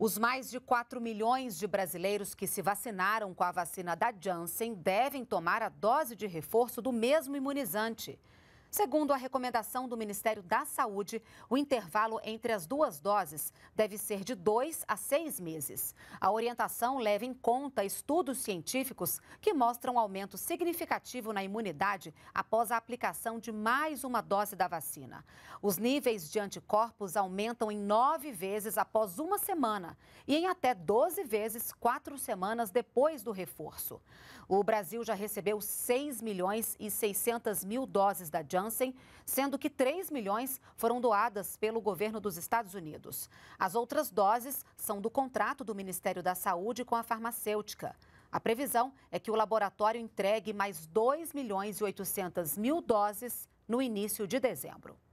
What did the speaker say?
Os mais de 4 milhões de brasileiros que se vacinaram com a vacina da Janssen devem tomar a dose de reforço do mesmo imunizante. Segundo a recomendação do Ministério da Saúde, o intervalo entre as duas doses deve ser de dois a seis meses. A orientação leva em conta estudos científicos que mostram aumento significativo na imunidade após a aplicação de mais uma dose da vacina. Os níveis de anticorpos aumentam em nove vezes após uma semana e em até 12 vezes quatro semanas depois do reforço. O Brasil já recebeu 6 milhões e 600 mil doses da Johnson Janssen, sendo que 3 milhões foram doadas pelo governo dos Estados Unidos. As outras doses são do contrato do Ministério da Saúde com a farmacêutica. A previsão é que o laboratório entregue mais 2 milhões e 800 mil doses no início de dezembro.